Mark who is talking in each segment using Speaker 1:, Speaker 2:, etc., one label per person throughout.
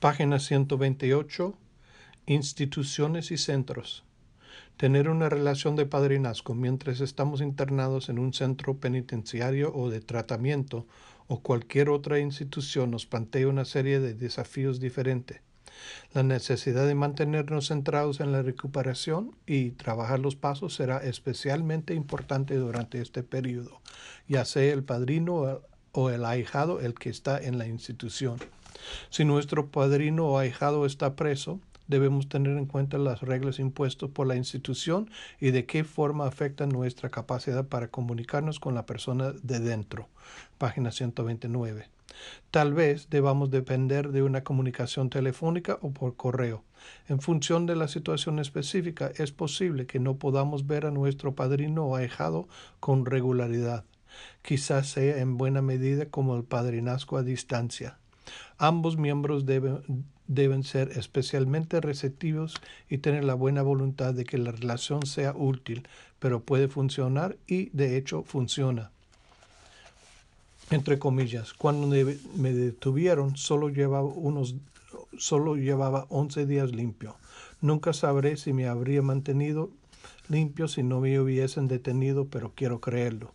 Speaker 1: Página 128. Instituciones y centros. Tener una relación de padrinazgo mientras estamos internados en un centro penitenciario o de tratamiento o cualquier otra institución nos plantea una serie de desafíos diferentes. La necesidad de mantenernos centrados en la recuperación y trabajar los pasos será especialmente importante durante este periodo, ya sea el padrino o el ahijado el que está en la institución. Si nuestro padrino o ahijado está preso, debemos tener en cuenta las reglas impuestas por la institución y de qué forma afectan nuestra capacidad para comunicarnos con la persona de dentro. Página 129. Tal vez debamos depender de una comunicación telefónica o por correo. En función de la situación específica, es posible que no podamos ver a nuestro padrino o ahijado con regularidad. Quizás sea en buena medida como el padrinazgo a distancia. Ambos miembros deben, ser especialmente receptivos y tener la buena voluntad de que la relación sea útil, pero puede funcionar y de hecho funciona. Entre comillas, cuando me detuvieron solo llevaba, unos, solo llevaba 11 días limpio. Nunca sabré si me habría mantenido limpio si no me hubiesen detenido, pero quiero creerlo.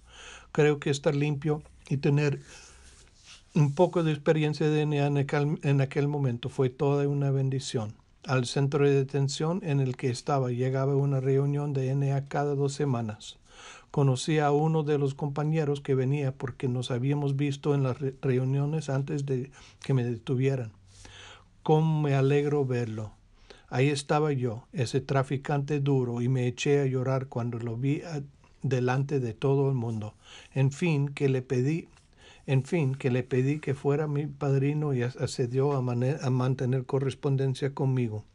Speaker 1: Creo que estar limpio y tener un poco de experiencia de N.A. en aquel, momento fue toda una bendición. Al centro de detención en el que estaba llegaba una reunión de N.A. cada dos semanas. Conocí a uno de los compañeros que venía porque nos habíamos visto en las reuniones antes de que me detuvieran. Cómo me alegro verlo. Ahí estaba yo, ese traficante duro, y me eché a llorar cuando lo vi ah, delante de todo el mundo. En fin, que le pedí en fin, que le pedí que fuera mi padrino y accedió a, a mantener correspondencia conmigo.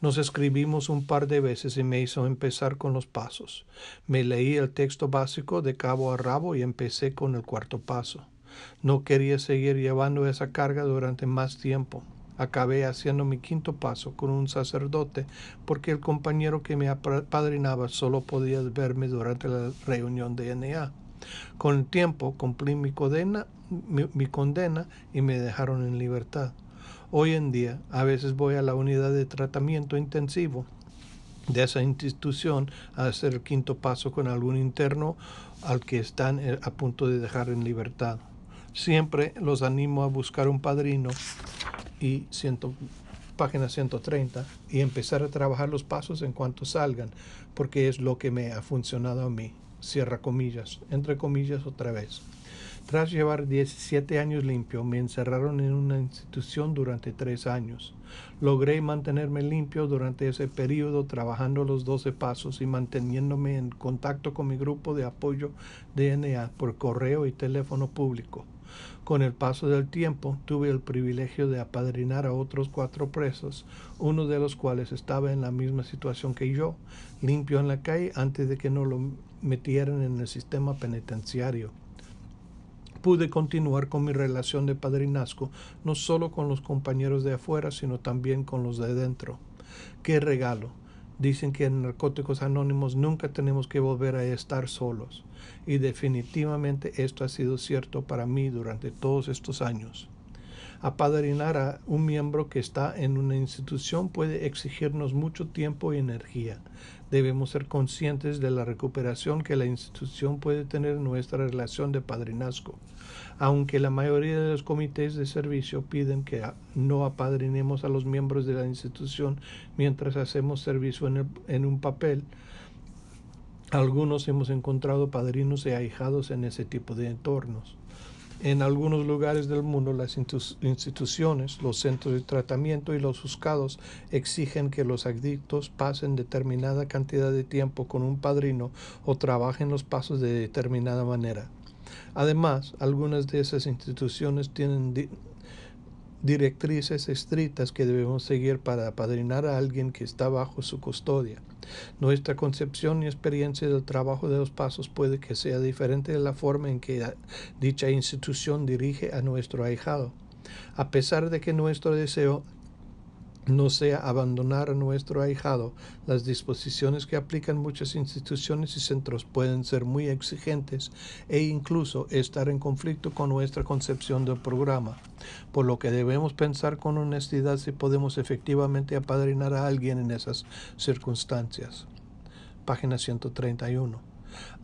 Speaker 1: Nos escribimos un par de veces y me hizo empezar con los pasos. Me leí el texto básico de cabo a rabo y empecé con el cuarto paso. No quería seguir llevando esa carga durante más tiempo. Acabé haciendo mi quinto paso con un sacerdote porque el compañero que me apadrinaba solo podía verme durante la reunión de NA. Con el tiempo cumplí mi condena, mi, condena y me dejaron en libertad. Hoy en día a veces voy a la unidad de tratamiento intensivo de esa institución a hacer el quinto paso con algún interno al que están eh, a punto de dejar en libertad. Siempre los animo a buscar un padrino y ciento, página 130 y empezar a trabajar los pasos en cuanto salgan, porque es lo que me ha funcionado a mí cierra comillas, entre comillas otra vez. Tras llevar 17 años limpio, me encerraron en una institución durante tres años. Logré mantenerme limpio durante ese periodo trabajando los 12 pasos y manteniéndome en contacto con mi grupo de apoyo DNA por correo y teléfono público. Con el paso del tiempo tuve el privilegio de apadrinar a otros cuatro presos, uno de los cuales estaba en la misma situación que yo, limpio en la calle antes de que no lo metieran en el sistema penitenciario pude continuar con mi relación de padrinazgo, no solo con los compañeros de afuera, sino también con los de dentro. Qué regalo, Dicen que en Narcóticos Anónimos nunca tenemos que volver a estar solos. Y definitivamente esto ha sido cierto para mí durante todos estos años. Apadrinar a un miembro que está en una institución puede exigirnos mucho tiempo y energía. Debemos ser conscientes de la recuperación que la institución puede tener en nuestra relación de padrinazgo. Aunque la mayoría de los comités de servicio piden que no apadrinemos a los miembros de la institución mientras hacemos servicio en, en un papel, algunos hemos encontrado padrinos y ahijados en ese tipo de entornos. En algunos lugares del mundo las instituciones, los centros de tratamiento y los juzgados exigen que los adictos pasen determinada cantidad de tiempo con un padrino o trabajen los pasos de determinada manera. Además, algunas de esas instituciones tienen directrices estrictas que debemos seguir para padrinar a alguien que está bajo su custodia. Nuestra concepción y experiencia del trabajo de los pasos puede que sea diferente de la forma en que dicha institución dirige a nuestro ahijado. A pesar de que nuestro deseo no sea abandonar a nuestro ahijado. Las disposiciones que aplican muchas instituciones y centros pueden ser muy exigentes e incluso estar en conflicto con nuestra concepción del programa, por lo que debemos pensar con honestidad si podemos efectivamente apadrinar a alguien en esas circunstancias. Página 131.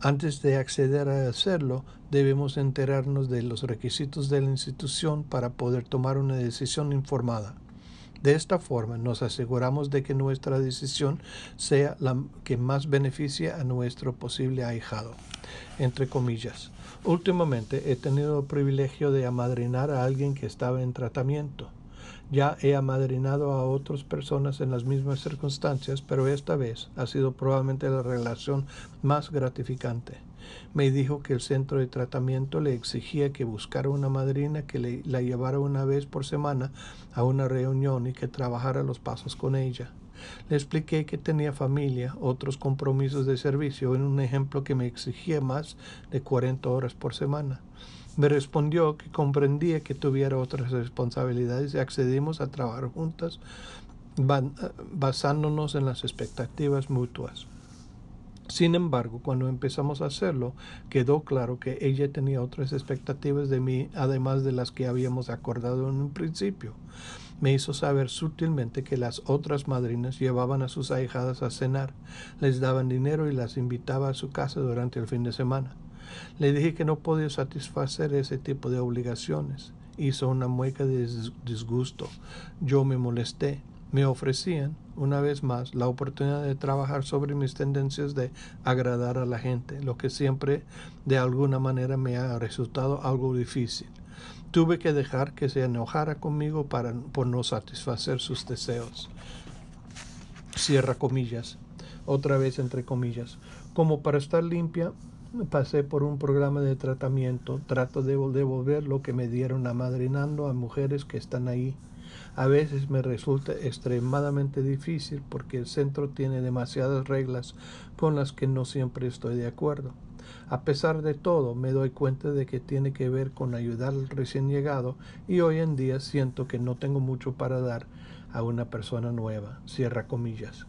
Speaker 1: Antes de acceder a hacerlo, debemos enterarnos de los requisitos de la institución para poder tomar una decisión informada. De esta forma nos aseguramos de que nuestra decisión sea la que más beneficie a nuestro posible ahijado. Entre comillas. Últimamente he tenido el privilegio de amadrinar a alguien que estaba en tratamiento. Ya he amadrinado a otras personas en las mismas circunstancias, pero esta vez ha sido probablemente la relación más gratificante me dijo que el centro de tratamiento le exigía que buscara una madrina que la llevara una vez por semana a una reunión y que trabajara los pasos con ella. Le expliqué que tenía familia, otros compromisos de servicio, en un ejemplo que me exigía más de 40 horas por semana. Me respondió que comprendía que tuviera otras responsabilidades y accedimos a trabajar juntas basándonos en las expectativas mutuas. Sin embargo, cuando empezamos a hacerlo, quedó claro que ella tenía otras expectativas de mí, además de las que habíamos acordado en un principio. Me hizo saber sutilmente que las otras madrinas llevaban a sus ahijadas a cenar, les daban dinero y las invitaba a su casa durante el fin de semana. Le dije que no podía satisfacer ese tipo de obligaciones. Hizo una mueca de disgusto. Yo me molesté me ofrecían una vez más la oportunidad de trabajar sobre mis tendencias de agradar a la gente, lo que siempre de alguna manera me ha resultado algo difícil. Tuve que dejar que se enojara conmigo para, por no satisfacer sus deseos. Cierra comillas. Otra vez entre comillas. Como para estar limpia, pasé por un programa de tratamiento. Trato de devolver lo que me dieron amadrinando a mujeres que están ahí a veces me resulta extremadamente difícil porque el centro tiene demasiadas reglas con las que no siempre estoy de acuerdo. A pesar de todo, me doy cuenta de que tiene que ver con ayudar al recién llegado y hoy en día siento que no tengo mucho para dar a una persona nueva. Cierra comillas.